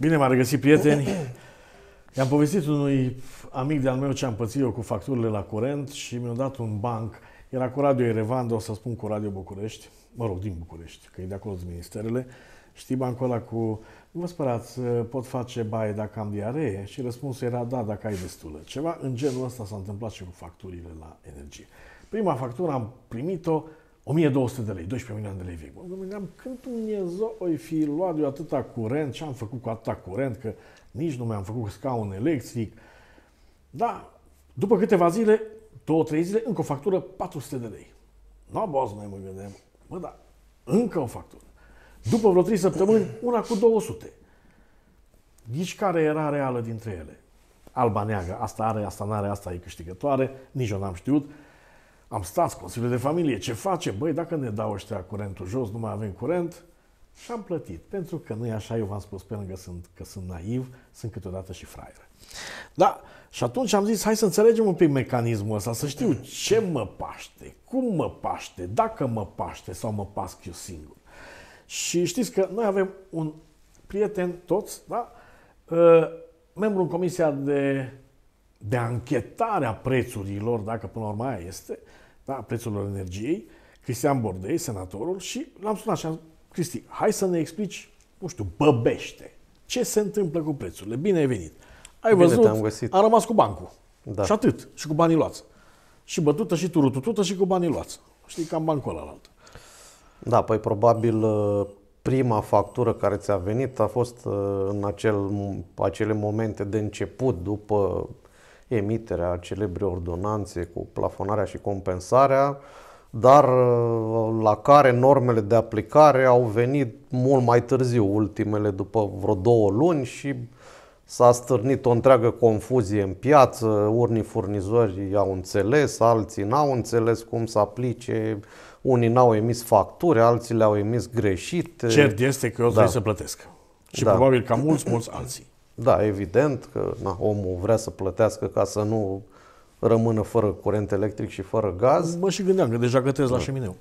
Bine m-am regăsit, prieteni. I-am povestit unui amic de-al meu ce am pățit eu cu facturile la curent și mi-a dat un banc. Era cu Radio Erevan, o să spun cu Radio București. Mă rog, din București, că e de acolo din ministerele. Știi bancul ăla cu, nu vă spărați, pot face baie dacă am diaree? Și răspunsul era da, dacă ai destulă. Ceva în genul ăsta s-a întâmplat și cu facturile la energie. Prima factură am primit-o 1200 de lei, 12 milioane de lei vechi. Mă gândeam, când Dumnezeu o fi luat eu atâta curent, ce am făcut cu atâta curent, că nici nu mi-am făcut scaun electric. Da, după câteva zile, două, trei zile, încă o factură 400 de lei. Nu, no, boss, mai mă gândeam, bă, da, încă o factură. După vreo 3 săptămâni, una cu 200. Nici care era reală dintre ele? Alba neagră, asta are, asta n-are, asta e câștigătoare, nici eu n-am știut am stat cu Consiliul de Familie, ce face? Băi, dacă ne dau ăștia curentul jos, nu mai avem curent, și am plătit. Pentru că nu e așa, eu v-am spus pe lângă sunt, că sunt naiv, sunt câteodată și fraier. Da, și atunci am zis, hai să înțelegem un pic mecanismul ăsta, să știu ce mă paște, cum mă paște, dacă mă paște sau mă pasc eu singur. Și știți că noi avem un prieten, toți, da? Ă, membru în Comisia de de anchetare a prețurilor, dacă până la urmă aia este, da, prețurilor energiei, Cristian Bordei, senatorul, și l-am sunat și am Cristi, hai să ne explici, nu știu, băbește, ce se întâmplă cu prețurile. Bine ai venit. Ai Bine văzut, am găsit. a rămas cu bancul. Da. Și atât. Și cu banii luați. Și bătută, și turututută, și cu banii luați. Știi, cam bancul ăla altă. Da, păi probabil uh, prima factură care ți-a venit a fost uh, în acel, acele momente de început, după emiterea celebrei ordonanțe cu plafonarea și compensarea, dar uh, la care normele de aplicare au venit mult mai târziu, ultimele după vreo două luni și S-a stârnit o întreagă confuzie în piață, unii furnizori au înțeles, alții n-au înțeles cum să aplice, unii n-au emis facturi, alții le-au emis greșit. Cert este că eu da. trebuie să plătesc. Și da. probabil ca mulți, mulți alții. Da, evident că na, omul vrea să plătească ca să nu rămână fără curent electric și fără gaz. Mă și gândeam că deja gătesc da. la șemineu.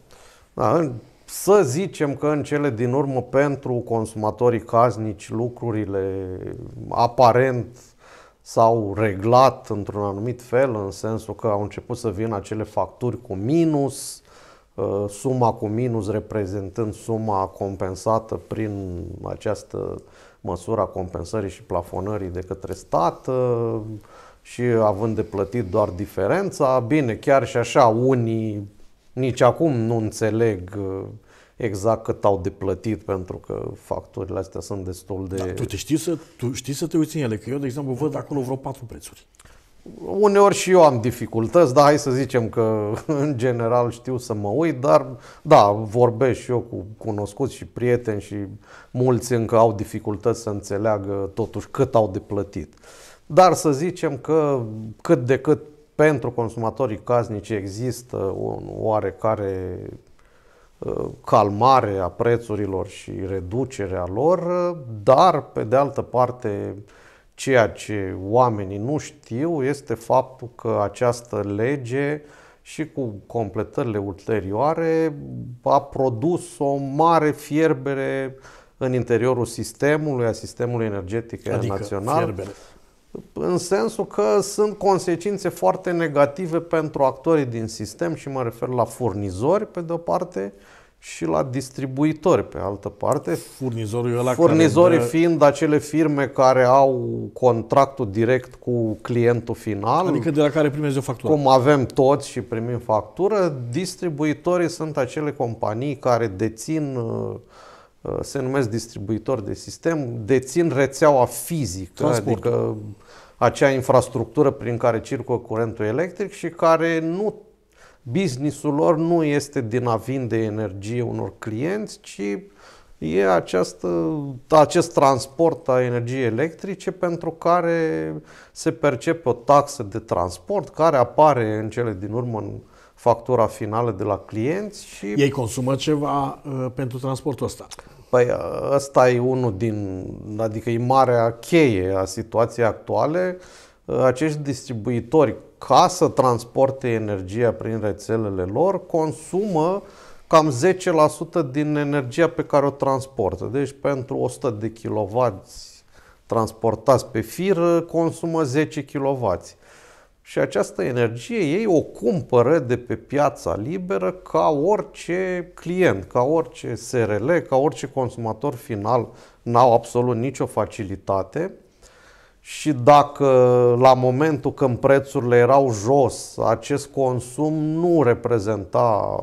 Da, să zicem că în cele din urmă pentru consumatorii casnici lucrurile aparent s-au reglat într-un anumit fel, în sensul că au început să vină acele facturi cu minus, ă, suma cu minus reprezentând suma compensată prin această măsura compensării și plafonării de către stat ă, și având de plătit doar diferența. Bine, chiar și așa, unii nici acum nu înțeleg ă, exact cât au de plătit, pentru că facturile astea sunt destul de... Da, tu, te știi să, tu știi să te uiți în ele, că eu, de exemplu, văd acolo vreo patru prețuri uneori și eu am dificultăți, dar hai să zicem că în general știu să mă uit, dar da, vorbesc și eu cu cunoscuți și prieteni și mulți încă au dificultăți să înțeleagă totuși cât au de plătit. Dar să zicem că cât de cât pentru consumatorii casnici există o oarecare ă, calmare a prețurilor și reducerea lor, dar pe de altă parte Ceea ce oamenii nu știu este faptul că această lege și cu completările ulterioare a produs o mare fierbere în interiorul sistemului, a sistemului energetic adică național. Fierbere. În sensul că sunt consecințe foarte negative pentru actorii din sistem și mă refer la furnizori, pe de-o parte, și la distribuitori pe altă parte. Furnizorul ăla Furnizorii care fiind acele firme care au contractul direct cu clientul final. Adică de la care primezi o factură. Cum avem toți și primim factură, distribuitorii sunt acele companii care dețin uh, uh, se numesc distribuitori de sistem, dețin rețeaua fizică, Transport. adică acea infrastructură prin care circulă curentul electric și care nu businessul lor nu este din a vinde energie unor clienți, ci e această, acest transport a energiei electrice pentru care se percepe o taxă de transport care apare în cele din urmă în factura finală de la clienți și... Ei consumă ceva uh, pentru transportul ăsta. Păi uh, ăsta e unul din, adică e marea cheie a situației actuale. Uh, acești distribuitori, ca să transporte energia prin rețelele lor, consumă cam 10% din energia pe care o transportă. Deci pentru 100 de kW transportați pe fir, consumă 10 kW. Și această energie ei o cumpără de pe piața liberă ca orice client, ca orice SRL, ca orice consumator final, n-au absolut nicio facilitate și dacă la momentul când prețurile erau jos, acest consum nu reprezenta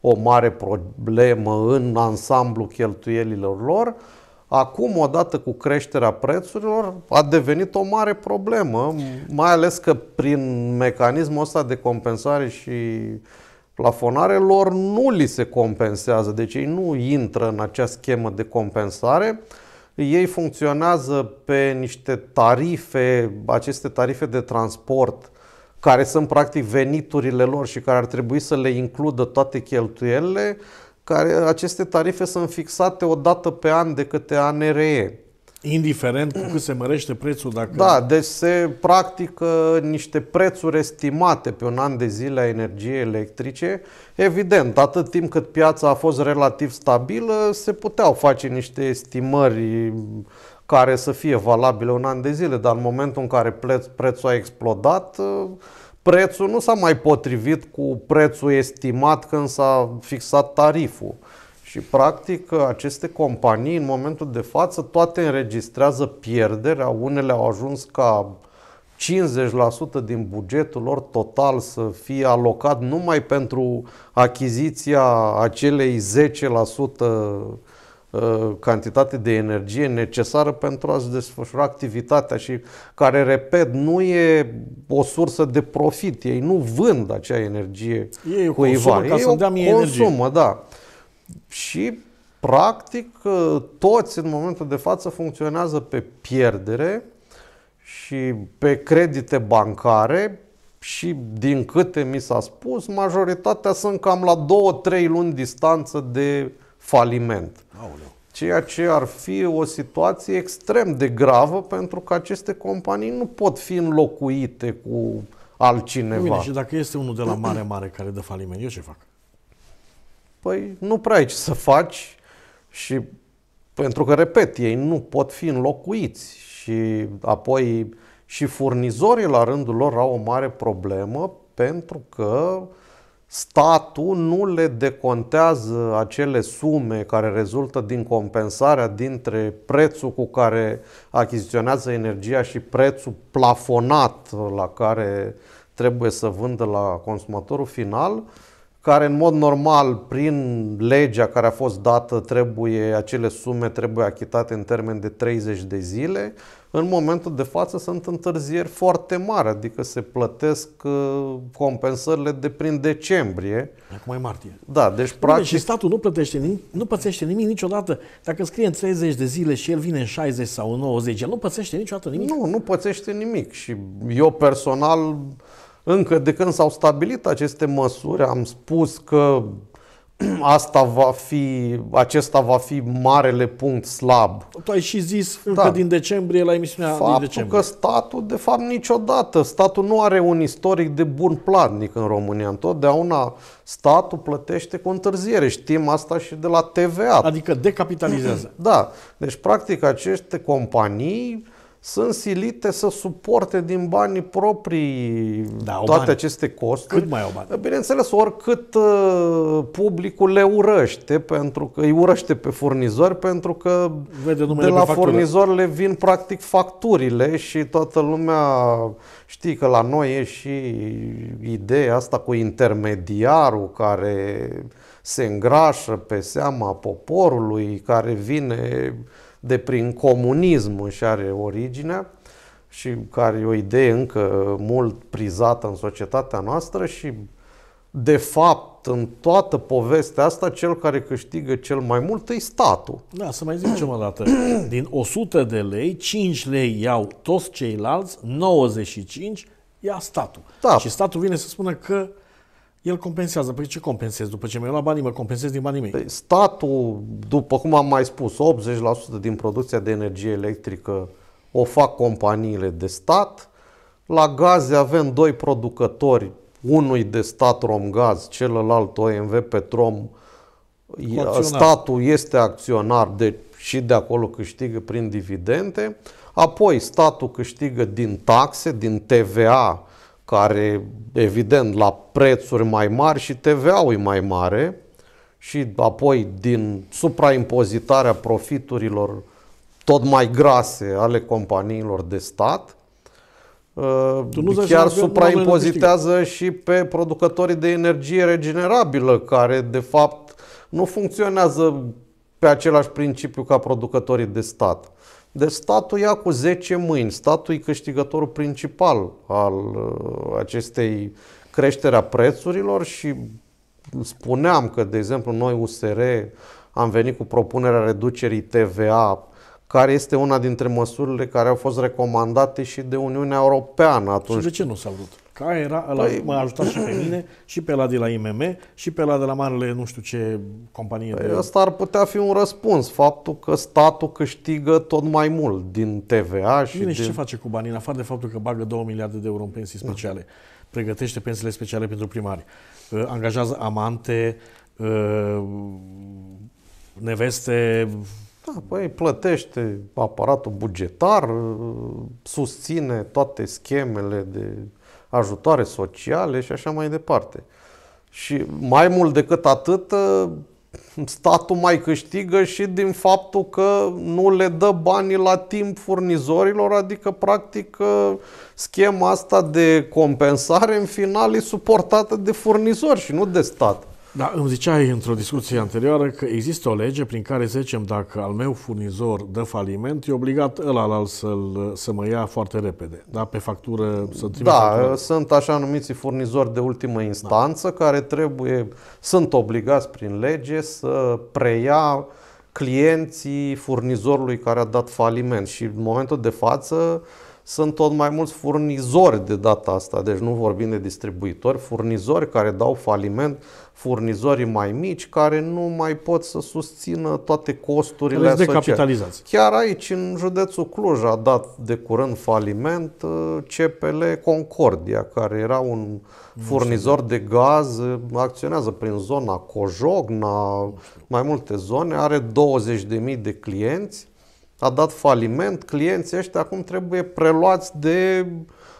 o mare problemă în ansamblu cheltuielilor lor, Acum, odată cu creșterea prețurilor, a devenit o mare problemă, mai ales că prin mecanismul ăsta de compensare și plafonare lor nu li se compensează, deci ei nu intră în acea schemă de compensare, ei funcționează pe niște tarife, aceste tarife de transport, care sunt practic veniturile lor și care ar trebui să le includă toate cheltuielile, care aceste tarife sunt fixate o dată pe an de câte ANRE. Indiferent cu cât se mărește prețul? Dacă... Da, deci se practică niște prețuri estimate pe un an de zile a energiei electrice. Evident, atât timp cât piața a fost relativ stabilă, se puteau face niște estimări care să fie valabile un an de zile, dar în momentul în care prețul a explodat, prețul nu s-a mai potrivit cu prețul estimat când s-a fixat tariful. Și, practic, aceste companii, în momentul de față, toate înregistrează pierderea. Unele au ajuns ca 50% din bugetul lor total să fie alocat numai pentru achiziția acelei 10% uh, cantitate de energie necesară pentru a-ți desfășura activitatea și care, repet, nu e o sursă de profit. Ei nu vând acea energie Ei cuiva. Consumă ca Ei să o consumă, energie. da. Și, practic, ă, toți în momentul de față funcționează pe pierdere și pe credite bancare și, din câte mi s-a spus, majoritatea sunt cam la 2-3 luni distanță de faliment. Aoleu ceea ce ar fi o situație extrem de gravă pentru că aceste companii nu pot fi înlocuite cu altcineva. Bine, și dacă este unul de la mare, mare care dă faliment, eu ce fac? păi nu prea ai ce să faci și pentru că, repet, ei nu pot fi înlocuiți și apoi și furnizorii la rândul lor au o mare problemă pentru că statul nu le decontează acele sume care rezultă din compensarea dintre prețul cu care achiziționează energia și prețul plafonat la care trebuie să vândă la consumatorul final care în mod normal, prin legea care a fost dată, trebuie acele sume trebuie achitate în termen de 30 de zile, în momentul de față sunt întârzieri foarte mari, adică se plătesc uh, compensările de prin decembrie. Acum e martie. Da, deci Bine, practic... Și statul nu plătește, nimic, nu plătește nimic niciodată. Dacă scrie în 30 de zile și el vine în 60 sau în 90, el nu plătește niciodată nimic. Nu, nu plătește nimic și eu personal încă de când s-au stabilit aceste măsuri, am spus că asta va fi, acesta va fi marele punct slab. Tu ai și zis da. încă din decembrie la emisiunea Faptul din decembrie. că statul, de fapt, niciodată, statul nu are un istoric de bun platnic în România. Întotdeauna statul plătește cu întârziere. Știm asta și de la TVA. Adică decapitalizează. Da. Deci, practic, aceste companii sunt silite să suporte din banii proprii da, toate bani. aceste costuri. Cât mai au bani. Bineînțeles, oricât uh, publicul le urăște, pentru că îi urăște pe furnizori, pentru că Vede de la furnizor le vin practic facturile și toată lumea știe că la noi e și ideea asta cu intermediarul care se îngrașă pe seama poporului, care vine de prin comunism își are originea și care e o idee încă mult prizată în societatea noastră și de fapt în toată povestea asta cel care câștigă cel mai mult e statul. Da, să mai zicem o dată. Din 100 de lei, 5 lei iau toți ceilalți, 95 ia statul. Da. Și statul vine să spună că el compensează. Păi ce compensez după ce mi-au luat banii? Mă compensez din banii mei. Păi statul, după cum am mai spus, 80% din producția de energie electrică o fac companiile de stat. La gaze avem doi producători, unul de stat Romgaz, celălalt OMV Petrom. Acționar. Statul este acționar de, și de acolo câștigă prin dividende. Apoi statul câștigă din taxe, din TVA, care, evident, la prețuri mai mari și TVA-ul e mai mare și apoi din supraimpozitarea profiturilor tot mai grase ale companiilor de stat, uh, nu chiar supraimpozitează și pe producătorii de energie regenerabilă, care de fapt nu funcționează pe același principiu ca producătorii de stat. De deci statul ia cu 10 mâini, statul e câștigătorul principal al uh, acestei creșterea prețurilor și spuneam că, de exemplu, noi USR am venit cu propunerea reducerii TVA, care este una dintre măsurile care au fost recomandate și de Uniunea Europeană atunci. Și de ce nu s-a vrut? Ca era ăla, păi... m-a ajutat și pe mine, și pe la de la IMM, și pe la de la marele nu știu ce companie. Păi de... Asta ar putea fi un răspuns, faptul că statul câștigă tot mai mult din TVA și Bine, din... și ce face cu banii, în afară de faptul că bagă 2 miliarde de euro în pensii da. speciale, da. pregătește pensiile speciale pentru primari, uh, angajează amante, uh, neveste... Da, păi plătește aparatul bugetar, uh, susține toate schemele de ajutoare sociale și așa mai departe. Și mai mult decât atât, ă, statul mai câștigă și din faptul că nu le dă banii la timp furnizorilor, adică practic ă, schema asta de compensare în final e suportată de furnizori și nu de stat. Da, îmi ziceai într-o discuție anterioară că există o lege prin care zicem dacă al meu furnizor dă faliment, e obligat ăla al să-l, să mă ia foarte repede. Da, pe factură să Da, factură. sunt așa numiți furnizori de ultimă da. instanță da. care trebuie, sunt obligați prin lege să preia clienții furnizorului care a dat faliment și în momentul de față sunt tot mai mulți furnizori de data asta, deci nu vorbim de distribuitori, furnizori care dau faliment, furnizorii mai mici care nu mai pot să susțină toate costurile de decapitalizați. Chiar aici, în județul Cluj, a dat de curând faliment uh, CPL Concordia, care era un furnizor de gaz, uh, acționează prin zona Cojogna, mai multe zone, are 20.000 de clienți a dat faliment, clienții ăștia acum trebuie preluați de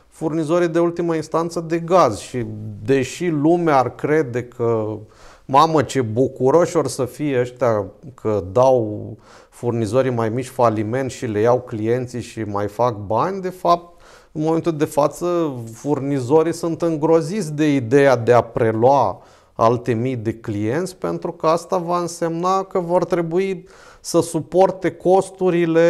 furnizorii de ultimă instanță de gaz și deși lumea ar crede că mamă ce bucuroși or să fie ăștia că dau furnizorii mai mici faliment și le iau clienții și mai fac bani, de fapt în momentul de față furnizorii sunt îngroziți de ideea de a prelua uh, alte mii de clienți, pentru că asta va însemna că vor trebui să suporte costurile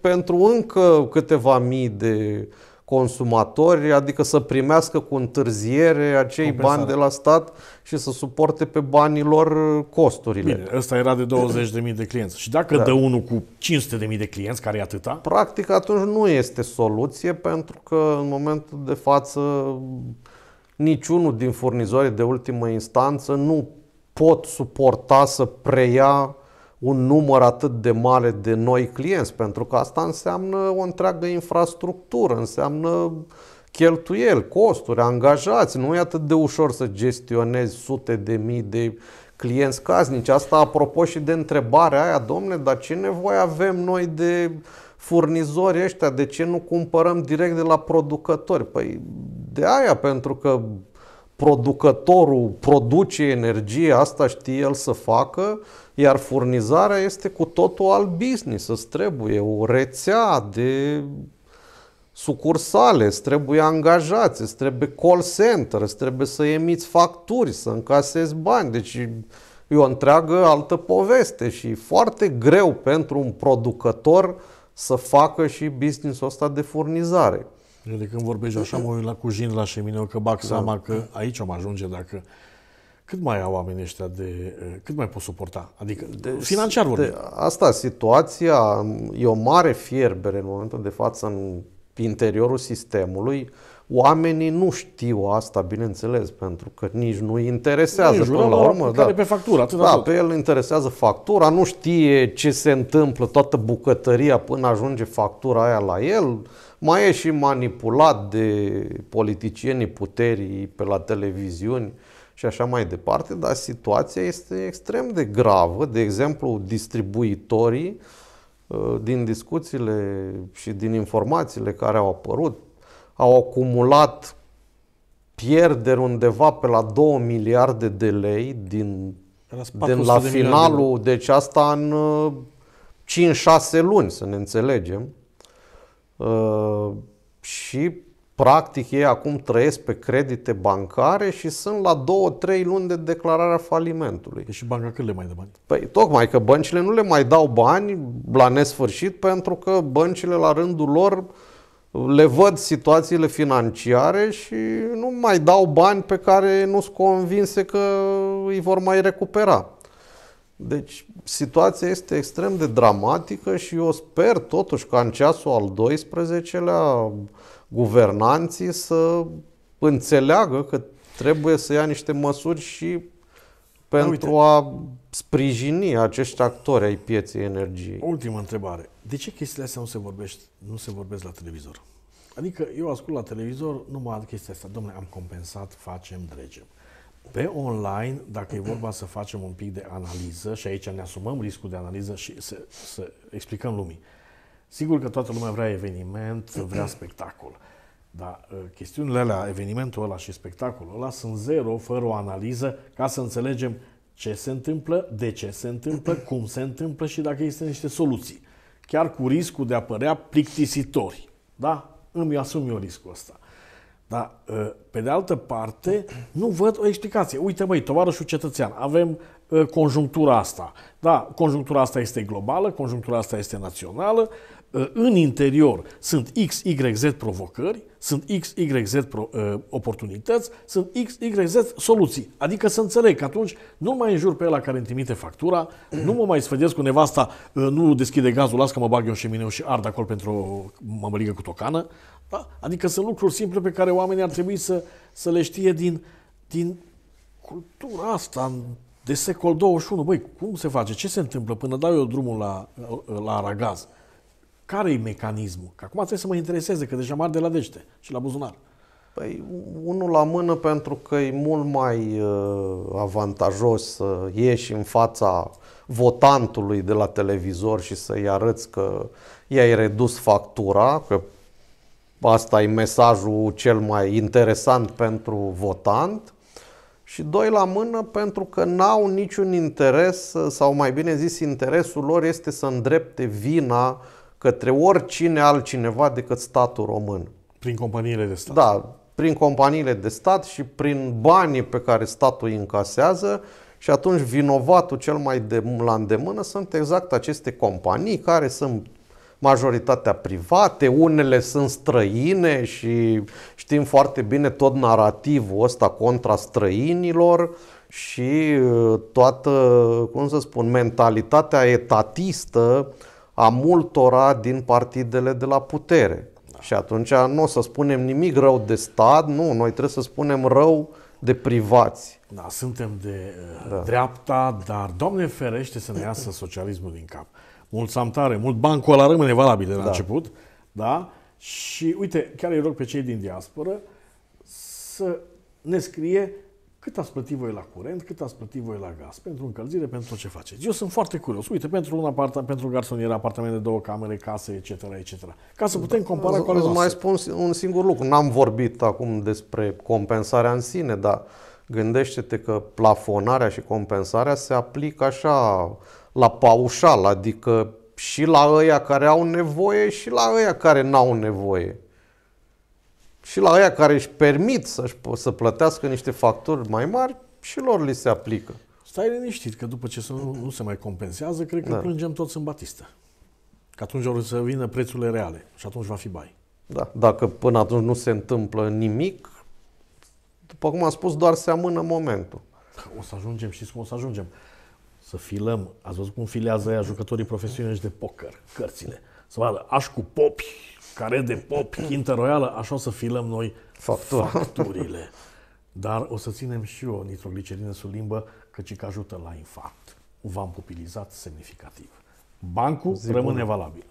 pentru încă câteva mii de consumatori, adică să primească cu întârziere acei Compensare. bani de la stat și să suporte pe banii lor costurile. Bine, ăsta era de 20.000 de clienți. Și dacă da. dă unul cu 500.000 de clienți, care e atâta? Practic atunci nu este soluție, pentru că în momentul de față niciunul din furnizorii de ultimă instanță nu pot suporta să preia un număr atât de mare de noi clienți, pentru că asta înseamnă o întreagă infrastructură, înseamnă cheltuieli, costuri, angajați. Nu e atât de ușor să gestionezi sute de mii de clienți casnici. Asta apropo și de întrebarea aia, domne, dar ce nevoie avem noi de furnizori ăștia? De ce nu cumpărăm direct de la producători? Păi de aia, pentru că producătorul produce energie, asta știe el să facă, iar furnizarea este cu totul alt business. Îți trebuie o rețea de sucursale, îți trebuie angajați, îți trebuie call center, îți trebuie să emiți facturi, să încasezi bani. Deci e o întreagă altă poveste și e foarte greu pentru un producător să facă și business-ul ăsta de furnizare. Eu de când vorbești așa, mă uit la cujin la șemineu, că bag da. seama da. că aici am ajunge dacă... Cât mai au oamenii ăștia de... Eh, cât mai pot suporta? Adică, de, deci, financiar vorbim. De, asta, situația, e o mare fierbere în momentul de față în interiorul sistemului. Oamenii nu știu asta, bineînțeles, pentru că nici nu i interesează nici până la da, urmă. Da. pe factura, atât Da, tot. pe el interesează factura, nu știe ce se întâmplă, toată bucătăria până ajunge factura aia la el mai e și manipulat de politicienii puterii pe la televiziuni și așa mai departe, dar situația este extrem de gravă. De exemplu, distribuitorii, ă, din discuțiile și din informațiile care au apărut, au acumulat pierderi undeva pe la 2 miliarde de lei din, din la de finalul, de deci asta în 5-6 ă, luni, să ne înțelegem. Uh, și practic ei acum trăiesc pe credite bancare și sunt la 2-3 luni de declararea falimentului. Păi și banca cât le mai dă bani? Păi tocmai că băncile nu le mai dau bani la nesfârșit pentru că băncile la rândul lor le văd situațiile financiare și nu mai dau bani pe care nu sunt convinse că îi vor mai recupera. Deci situația este extrem de dramatică și eu sper totuși ca în ceasul al 12-lea guvernanții să înțeleagă că trebuie să ia niște măsuri și pentru a sprijini acești actori ai pieței energiei. Ultima întrebare. De ce chestiile astea nu se, vorbește, nu se vorbesc la televizor? Adică eu ascult la televizor numai chestia asta. Domnule, am compensat, facem, dregem. Pe online, dacă e vorba să facem un pic de analiză și aici ne asumăm riscul de analiză și să, să explicăm lumii. Sigur că toată lumea vrea eveniment, vrea spectacol. Dar ă, chestiunile alea, evenimentul ăla și spectacolul ăla sunt zero fără o analiză ca să înțelegem ce se întâmplă, de ce se întâmplă, cum se întâmplă și dacă există niște soluții. Chiar cu riscul de a părea plictisitori. Da? Îmi asum eu riscul ăsta. Dar, ă, pe de altă parte, nu văd o explicație. Uite, măi, tovarășul cetățean, avem ă, conjunctura asta. Da, conjunctura asta este globală, conjunctura asta este națională, Ă, în interior sunt X, Y, Z provocări, sunt X, Y, Z ă, oportunități, sunt X, Y, Z soluții. Adică să înțeleg că atunci nu mai înjur pe ăla care îmi trimite factura, nu mă mai sfădesc cu nevasta, ă, nu deschide gazul, las că mă bag eu șemineu și ard acolo pentru o mămăligă cu tocană. Da? Adică sunt lucruri simple pe care oamenii ar trebui să, să le știe din, din cultura asta de secol 21. Băi, cum se face? Ce se întâmplă până dau eu drumul la, la aragaz? care e mecanismul? Că acum trebuie să mă intereseze, că deja mar de la dește și la buzunar. Păi, unul la mână pentru că e mult mai uh, avantajos să ieși în fața votantului de la televizor și să-i arăți că i-ai redus factura, că asta e mesajul cel mai interesant pentru votant. Și doi la mână pentru că n-au niciun interes, sau mai bine zis, interesul lor este să îndrepte vina către oricine altcineva decât statul român. Prin companiile de stat. Da, prin companiile de stat și prin banii pe care statul îi încasează și atunci vinovatul cel mai de la îndemână sunt exact aceste companii care sunt majoritatea private, unele sunt străine și știm foarte bine tot narativul ăsta contra străinilor și uh, toată, cum să spun, mentalitatea etatistă a multora din partidele de la putere. Da. Și atunci nu o să spunem nimic rău de stat, nu, noi trebuie să spunem rău de privați. Da, suntem de uh, da. dreapta, dar Doamne ferește să ne iasă socialismul din cap. Mult tare, mult bancul ăla rămâne valabil de la da. început, da? Și uite, chiar îi rog pe cei din diasporă să ne scrie cât ați plătit voi la curent, cât ați plătit voi la gaz, pentru încălzire, pentru tot ce faceți. Eu sunt foarte curios. Uite, pentru un apartament, pentru garsonieră, apartament de două camere, case, etc., etc. Ca să putem compara da, cu alea mai spun un singur lucru. N-am vorbit acum despre compensarea în sine, dar gândește-te că plafonarea și compensarea se aplică așa la paușal, adică și la ăia care au nevoie și la ăia care n-au nevoie. Și la aia care își permit să să plătească niște facturi mai mari, și lor li se aplică. Stai liniștit că după ce nu, nu se mai compensează, cred că da. plângem toți în Batista. Că atunci o să vină prețurile reale și atunci va fi bai. Da, dacă până atunci nu se întâmplă nimic, după cum am spus, doar se amână momentul. O să ajungem, știți cum o să ajungem? Să filăm, ați văzut cum filează aia jucătorii profesioniști de poker, cărțile să vadă aș cu popi, care de popi, chintă royală, așa o să filăm noi Factura. facturile. Dar o să ținem și o nitroglicerină sub limbă, căci că ajută la infarct. V-am pupilizat semnificativ. Bancul rămâne bun. valabil.